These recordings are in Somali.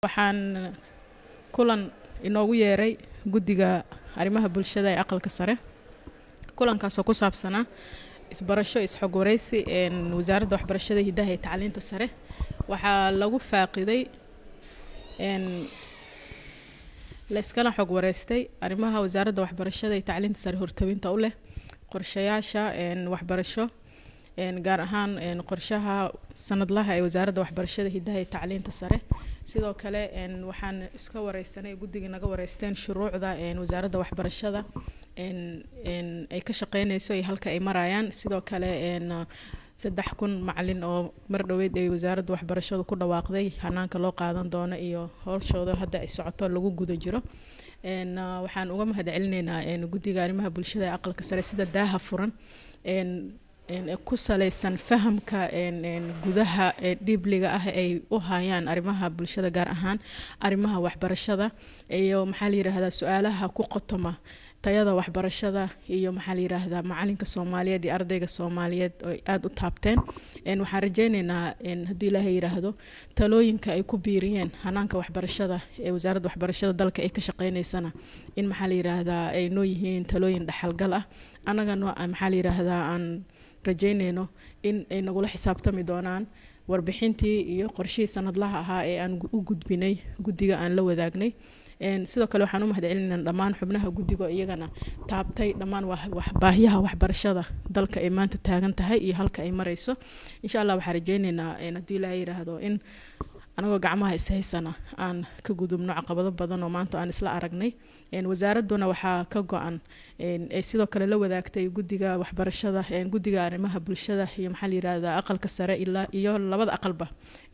waxaan kulan inoogu yeeray guddiga arrimaha bulshada ee aqalka sare kulankaasoo ku saabsanaa isbarasho isxog wareysi wasaaradda waxbarashada hidaha ee tacliinta sare waxaa lagu faaqiday layskana xog wareystay arrimaha wasaaradda waxbarashada ee tacliinta sare hortawinta u leh qorshayaasha waxbarasho gaar ahaan qorshaha sanadlaha ee wasaaradda waxbarashada hidaha ee tacliinta sare sidoo kale waxaan iska wareysanay guddiga naga wareysteen shuruucda wasaaradda waxbarashada ay ka shaqeyneyso iyo halka ay marayaan sidoo kale saddex kun macalin oo mar dhoweyd ay wasaaradda waxbarashadu ku dhawaaqday hanaanka loo qaadan doono iyo howshooda hadda ay socoto lagu guda jiro waxaan uga mahad celinaynaa guddiga arrimaha bulshada ee aqalka sare sida daaha furan Eh, ku salaysan fahamka gudaha eh, dhibliga ah ay u hayaan arimaha bulshada gaar ahaan arimaha waxbarashada iyo maxaa layirahdaa su-aalaha ku qotoma tayada waxbarashada iyo maxaa layiraahdaa macalinka soomaaliyeed iyo ardayga soomaaliyeed oo aada u taabteen waxaan rajeyneynaa hadduu ilaahay yiraahdo talooyinka ay ku biiriyeen hanaanka waxbarashada ee wasaaradda waxbarashada dalka ay ka shaqeyneysana in maxaa layiraahdaa ay noo yihiin talooyin dhexalgal ah annagana maxaa layiraahdaa aan rajeyneyno in ay nagula xisaabtami doonaan warbixintii iyo qorshihii sanadlaha ahaa ee aan u gudbinay guddiga aan la wadaagnay sidoo kale waxaan u mahadcelinayna dhammaan xubnaha guddigo iyagana taabtay dhammaan baahiyaha waxbarashada dalka ay maanta taagan tahay iyo halka ay marayso insha allah waxaan rajeyneynaa haddii ilaaha yiraahdo in anagoo gacmaha ishaysana aan ka gudubno caqabado badan oo maanta aan isla aragnay wasaaraduna waxaa ka go-an ay sidoo kale la wadaagtay guddiga waxbarashada guddiga arrimaha bulshada iyo maxaa layirahdaa aqalka sare iyo labada aqalba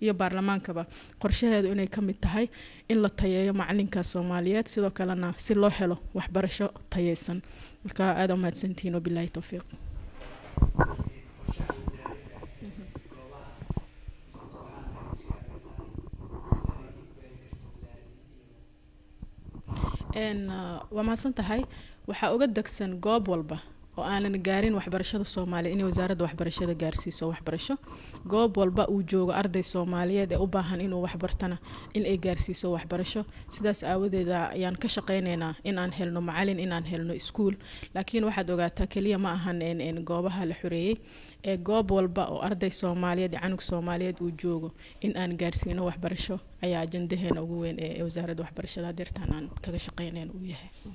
iyo baarlamaankaba qorshaheedu inay ka mid tahay in la tayeeyo macalinka soomaaliyeed sidoo kalena si loo helo waxbarasho tayeysan marka aada umahadsantihiin wabilaahi towfiiq Uh, waa mahadsan tahay waxaa uga degsan goob walba oo aanan gaarin waxbarashada soomaaliya inay wasaaradda waxbarashada gaarsiiso waxbarasho goob walba uu joogo arday soomaaliyeed ee u baahan inuu waxbartana in ay gaarsiiso waxbarasho sidaas aawadeeda ayaan ka shaqeyneynaa inaan helno macalin inaan helno iskuul laakiin waxaad ogaataa keliya ma ahan goobaha la xoreeyey ee goob walba oo arday soomaaliyeed ee canug soomaaliyeed uu joogo in aan gaarsiino waxbarasho ayaa ajandaheena ugu weyn ee wasaaradda waxbarashada adeertaan aan kaga shaqeyneyna uu yahay